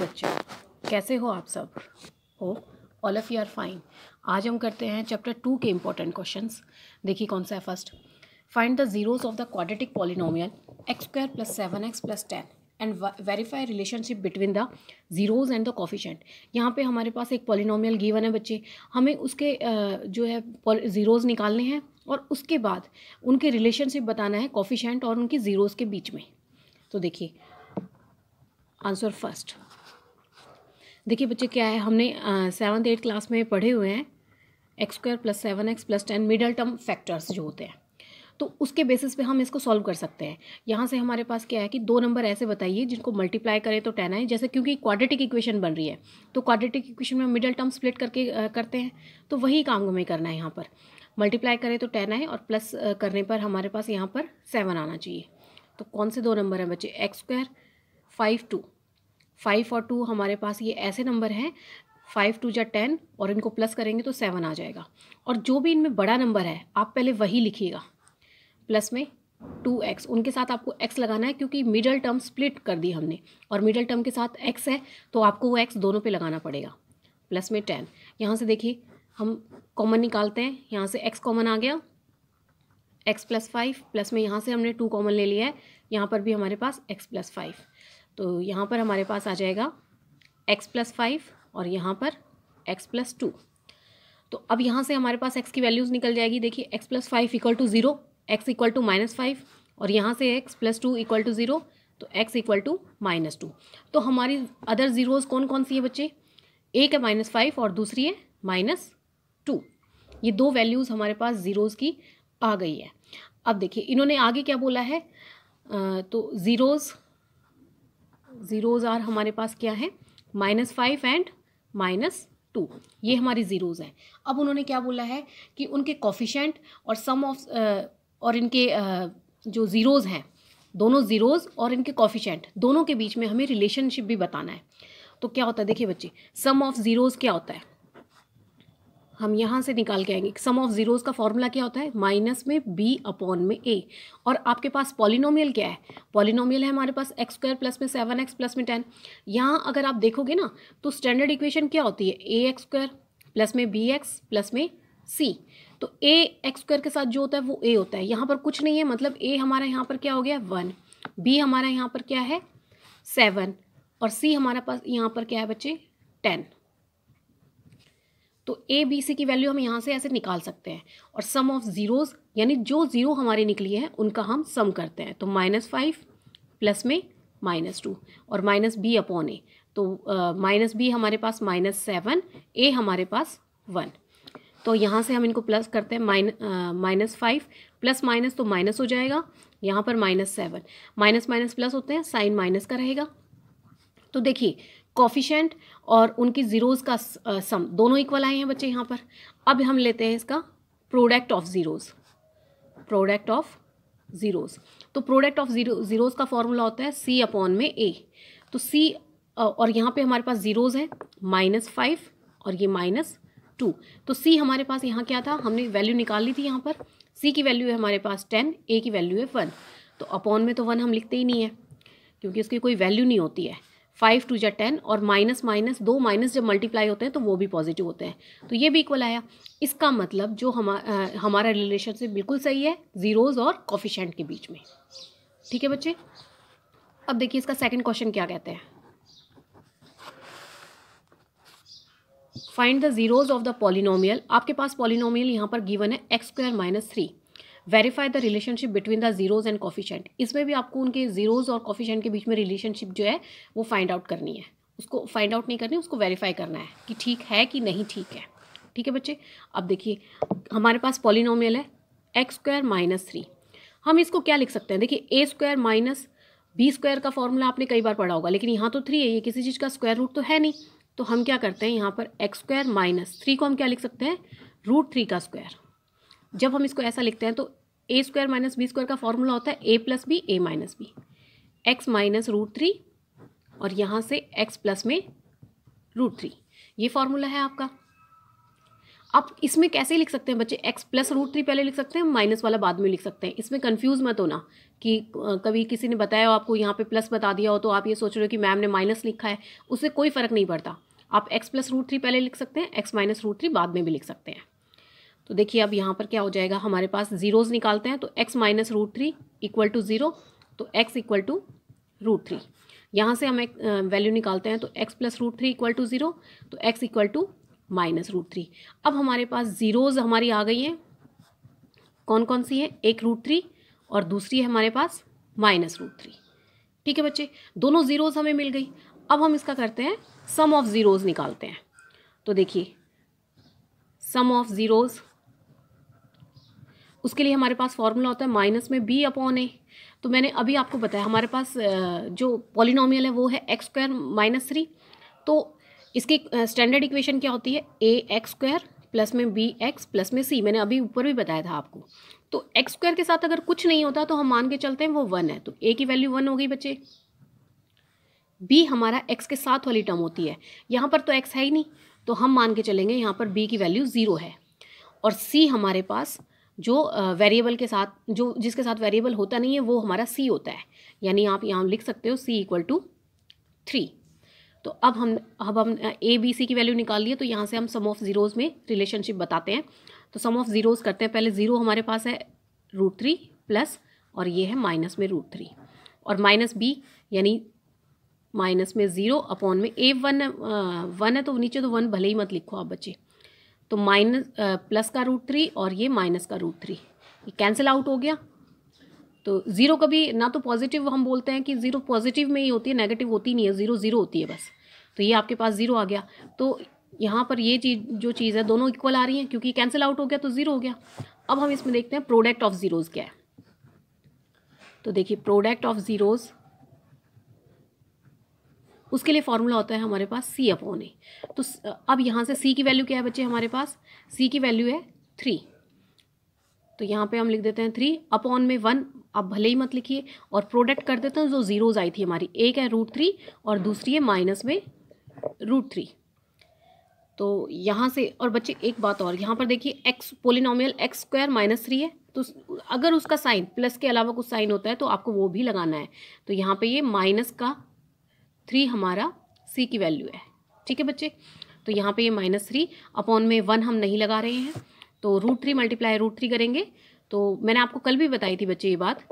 बच्चों कैसे हो आप सब हो all of you are fine आज हम करते हैं चैप्टर टू के इम्पोर्टेंट क्वेश्चन देखिए कौन सा है first find the zeros of the quadratic polynomial X square plus seven X plus ten and verify relationship between the zeros and the coefficient यहाँ पे हमारे पास एक पॉलिनोमियल गीवन है बच्चे हमें उसके जो है ज़ीरोज़ निकालने हैं और उसके बाद उनके रिलेशनशिप बताना है कॉफिशेंट और उनके ज़ीरोज़ के बीच में तो देखिए आंसर फर्स्ट देखिए बच्चे क्या है हमने सेवन्थ एट्थ क्लास में पढ़े हुए हैं X square plus seven X plus ten middle term factors जो होते हैं तो उसके बेसिस पे हम इसको सॉल्व कर सकते हैं यहाँ से हमारे पास क्या है कि दो नंबर ऐसे बताइए जिनको मल्टीप्लाई करें तो टेन आए जैसे क्योंकि क्वाड्रेटिक इक्वेशन बन रही है तो क्वाड्रेटिक इक्वेशन में मिडल टर्म स्प्लिट करके करते हैं तो वही काम हमें करना है यहाँ पर मल्टीप्लाई करें तो टेन आए और प्लस करने पर हमारे पास यहाँ पर सेवन आना चाहिए तो कौन से दो नंबर हैं बच्चे X square five two five और टू हमारे पास ये ऐसे नंबर हैं फाइव टू या टेन और इनको प्लस करेंगे तो सेवन आ जाएगा और जो भी इनमें बड़ा नंबर है आप पहले वही लिखिएगा प्लस में टू एक्स उनके साथ आपको एक्स लगाना है क्योंकि मिडल टर्म स्प्लिट कर दी हमने और मिडल टर्म के साथ एक्स है तो आपको वो एक्स दोनों पे लगाना पड़ेगा प्लस में टेन यहाँ से देखिए हम कॉमन निकालते हैं यहाँ से एक्स कॉमन आ गया एक्स प्लस फाइव प्लस में यहाँ से हमने टू कॉमन ले लिया है यहाँ पर भी हमारे पास एक्स प्लस फाइव तो यहाँ पर हमारे पास आ जाएगा एक्स प्लस फाइव और यहाँ पर एक्स प्लस टू तो अब यहाँ से हमारे पास एक्स की वैल्यूज़ निकल जाएगी देखिए X plus five equal to zero X equal to minus five और यहाँ से X plus two equal to zero तो X equal to minus two तो हमारी अदर ज़ीरोज़ कौन कौन सी है बच्चे एक है माइनस फाइव और दूसरी है माइनस टू ये दो वैल्यूज़ हमारे पास ज़ीरोज़ की आ गई है अब देखिए इन्होंने आगे क्या बोला है आ, तो ज़ीरोज़ ज़ीरोज़ आर हमारे पास क्या है minus five and minus two ये हमारी ज़ीरोज़ हैं अब उन्होंने क्या बोला है कि उनके कॉफिशेंट और सम ऑफ और इनके जो ज़ीरोज़ हैं दोनों ज़ीरोज़ और इनके कॉफिशेंट दोनों के बीच में हमें रिलेशनशिप भी बताना है तो क्या होता है देखिए बच्चे सम ऑफ ज़ीरोज़ क्या होता है हम यहाँ से निकाल के आएंगे सम ऑफ जीरोज़ का फॉर्मूला क्या होता है माइनस में बी अपॉन में ए और आपके पास पॉलिनोमियल क्या है पॉलिनोमियल है हमारे पास एक्स स्क्वायर प्लस में सेवन एक्स प्लस में टेन यहाँ अगर आप देखोगे ना तो स्टैंडर्ड इक्वेशन क्या होती है ए एक्स स्क्वायर प्लस में बी एक्स प्लस में सी तो ए एक्स स्क्वायर के साथ जो होता है वो ए होता है यहाँ पर कुछ नहीं है मतलब ए हमारा यहाँ पर क्या हो गया वन बी हमारा यहाँ पर क्या है सेवन और सी हमारे पास यहाँ पर क्या है बच्चे टेन तो ए बी सी की वैल्यू हम यहाँ से ऐसे निकाल सकते हैं और सम ऑफ ज़ीरोज़ यानी जो ज़ीरो हमारी निकली है उनका हम सम करते हैं तो माइनस फाइव प्लस में माइनस टू और माइनस बी अपॉन ए तो माइनस uh, बी हमारे पास माइनस सेवन ए हमारे पास वन तो यहाँ से हम इनको प्लस करते हैं min minus five plus minus तो माइनस हो जाएगा यहाँ पर minus seven minus minus plus होते हैं साइन माइनस का रहेगा तो देखिए कॉफिशेंट और उनकी ज़ीरोज़ का सम दोनों इक्वल आए हैं बच्चे यहाँ पर अब हम लेते हैं इसका product of zeros product of zeros तो प्रोडक्ट ऑफ ज़ीरो ज़ीरोज़ का फॉर्मूला होता है सी अपॉन में ए तो सी और यहाँ पे हमारे पास ज़ीरोज़ है माइनस फाइव और ये माइनस टू तो सी हमारे पास यहाँ क्या था हमने वैल्यू निकाल ली थी यहाँ पर सी की वैल्यू है हमारे पास टेन ए की वैल्यू है वन तो अपॉन में तो वन हम लिखते ही नहीं है क्योंकि उसकी कोई वैल्यू नहीं होती है फाइव टू जा टेन और माइनस माइनस दो माइनस जब मल्टीप्लाई होते हैं तो वो भी पॉजिटिव होते हैं तो ये भी इक्वल आया इसका मतलब जो हम हमा, हमारा रिलेशन से बिल्कुल सही है ज़ीरोज़ और कॉफिशेंट के बीच में ठीक है बच्चे अब देखिए इसका सेकंड क्वेश्चन क्या कहते हैं find the zeros of the polynomial आपके पास पॉलिनोमियल यहाँ पर गिवन है X square minus three verify the relationship between the zeros and coefficient इसमें भी आपको उनके जीरोज़ और कॉफिशेंट के बीच में रिलेशनशिप जो है वो फाइंड आउट करनी है उसको फाइंड आउट नहीं करनी उसको वेरीफाई करना है कि ठीक है कि नहीं ठीक है ठीक है बच्चे अब देखिए हमारे पास पॉलिनोमियल है एक्स स्क्वायर माइनस थ्री हम इसको क्या लिख सकते हैं देखिए A square minus B square का फॉर्मूला आपने कई बार पढ़ा होगा लेकिन यहाँ तो थ्री है ये किसी चीज़ का स्क्वायर रूट तो है नहीं तो हम क्या करते हैं यहाँ पर एक्स स्क्वायर माइनस थ्री को हम क्या लिख सकते हैं रूट थ्री का स्क्वायर जब हम इसको ऐसा लिखते हैं तो A square minus B square का फॉर्मूला होता है A plus B A minus B X minus root three और यहाँ से एक्स प्लस में रूट थ्री ये फॉर्मूला है आपका आप इसमें कैसे लिख सकते हैं बच्चे एक्स प्लस रूट थ्री पहले लिख सकते हैं माइनस वाला बाद में लिख सकते हैं इसमें कंफ्यूज मत होना कि कभी किसी ने बताया हो आपको यहाँ पे प्लस बता दिया हो तो आप ये सोच रहे हो कि मैम ने माइनस लिखा है उससे कोई फ़र्क नहीं पड़ता आप एक्स प्लस रूट थ्री पहले लिख सकते हैं एक्स माइनस रूट थ्री बाद में भी लिख सकते हैं तो देखिए अब यहाँ पर क्या हो जाएगा हमारे पास ज़ीरोज़ निकालते हैं तो X minus root three equal to zero तो X equal to root three यहाँ से हम एक वैल्यू निकालते हैं तो X plus root three equal to zero तो X equal to minus root three अब हमारे पास ज़ीरोज़ हमारी आ गई हैं कौन कौन सी हैं एक रूट थ्री और दूसरी है हमारे पास माइनस रूट थ्री ठीक है बच्चे दोनों ज़ीरोज़ हमें मिल गई अब हम इसका करते हैं सम ऑफ़ ज़ीरोज़ निकालते हैं तो देखिए सम ऑफ़ ज़ीरोज़ उसके लिए हमारे पास फॉर्मूला होता है माइनस में बी अपॉन ए तो मैंने अभी आपको बताया हमारे पास जो पॉलिनोमियल है वो है एक्स स्क्वायर माइनस थ्री तो इसकी स्टैंडर्ड इक्वेशन क्या होती है ए एक्स स्क्वायर प्लस में बी एक्स प्लस में सी मैंने अभी ऊपर भी बताया था आपको तो एक्स स्क्वायर के साथ अगर कुछ नहीं होता तो हम मान के चलते हैं वो वन है तो ए की वैल्यू वन हो गई बच्चे बी हमारा एक्स के साथ वाली टर्म होती है यहाँ पर तो एक्स है ही नहीं तो हम मान के चलेंगे यहाँ पर बी की वैल्यू ज़ीरो है और सी हमारे पास जो वेरिएबल के साथ जो जिसके साथ वेरिएबल होता नहीं है वो हमारा सी होता है यानी आप यहाँ लिख सकते हो सी इक्वल टू थ्री तो अब हम अब हम ए बी सी की वैल्यू निकाल लिए तो यहाँ से हम सम ऑफ ज़ीरोज़ में रिलेशनशिप बताते हैं तो सम ऑफ ज़ीरोज़ करते हैं पहले ज़ीरो हमारे पास है रूट थ्री प्लस और ये है माइनस में रूट थ्री और माइनस बी यानी माइनस में ज़ीरो अपॉन में ए वन वन है तो नीचे तो वन भले ही मत लिखो आप बच्चे तो माइनस प्लस का रूट थ्री और ये माइनस का रूट थ्री ये कैंसिल आउट हो गया तो ज़ीरो कभी ना तो पॉजिटिव हम बोलते हैं कि ज़ीरो पॉजिटिव में ही होती है नेगेटिव होती नहीं है ज़ीरो ज़ीरो होती है बस तो ये आपके पास ज़ीरो आ गया तो यहाँ पर ये चीज़ जो चीज़ है दोनों इक्वल आ रही हैं क्योंकि कैंसिल आउट हो गया तो ज़ीरो हो गया अब हम इसमें देखते हैं प्रोडक्ट ऑफ ज़ीरोज़ क्या है तो देखिए प्रोडक्ट ऑफ ज़ीरोज़ उसके लिए फार्मूला होता है हमारे पास सी अपॉन ए तो अब यहाँ से सी की वैल्यू क्या है बच्चे हमारे पास सी की वैल्यू है थ्री तो यहाँ पे हम लिख देते हैं थ्री अपॉन में वन आप भले ही मत लिखिए और प्रोडक्ट कर देते हैं जो जीरोज़ आई थी हमारी एक है रूट थ्री और दूसरी है माइनस में रूट थ्री तो यहाँ से और बच्चे एक बात और यहाँ पर देखिए X polynomial X square minus three है तो अगर उसका साइन प्लस के अलावा कुछ साइन होता है तो आपको वो भी लगाना है तो यहाँ पे ये माइनस का थ्री हमारा सी की वैल्यू है ठीक है बच्चे तो यहाँ पे ये माइनस थ्री अपॉन में वन हम नहीं लगा रहे हैं तो root three multiply root three करेंगे तो मैंने आपको कल भी बताई थी बच्चे ये बात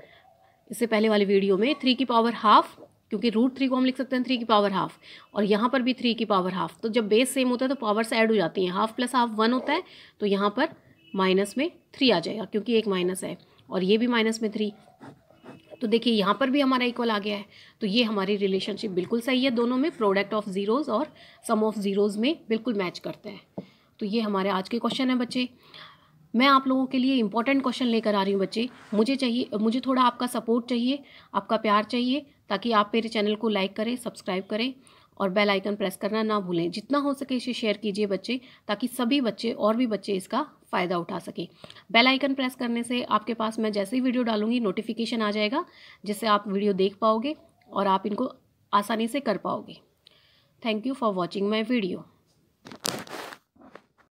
इससे पहले वाली वीडियो में थ्री की पावर हाफ क्योंकि रूट थ्री को हम लिख सकते हैं थ्री की पावर हाफ और यहाँ पर भी थ्री की पावर हाफ तो जब बेस सेम होता है तो पावर्स ऐड हो जाती हैं हाफ प्लस हाफ वन होता है तो यहाँ पर माइनस में थ्री आ जाएगा क्योंकि एक माइनस है और ये भी माइनस में थ्री तो देखिए यहाँ पर भी हमारा इक्वल आ गया है तो ये हमारी रिलेशनशिप बिल्कुल सही है दोनों में प्रोडक्ट ऑफ ज़ीरोज़ और सम ऑफ ज़ीरोज़ में बिल्कुल मैच करते हैं तो ये हमारे आज के क्वेश्चन हैं बच्चे मैं आप लोगों के लिए इंपॉर्टेंट क्वेश्चन लेकर आ रही हूँ बच्चे मुझे चाहिए मुझे थोड़ा आपका सपोर्ट चाहिए आपका प्यार चाहिए ताकि आप मेरे चैनल को लाइक करें सब्सक्राइब करें और बेल आइकन प्रेस करना ना भूलें जितना हो सके इसे शेयर कीजिए बच्चे ताकि सभी बच्चे और भी बच्चे इसका फ़ायदा उठा सकें बेल आइकन प्रेस करने से आपके पास मैं जैसे ही वीडियो डालूंगी नोटिफिकेशन आ जाएगा जिससे आप वीडियो देख पाओगे और आप इनको आसानी से कर पाओगे thank you for watching my video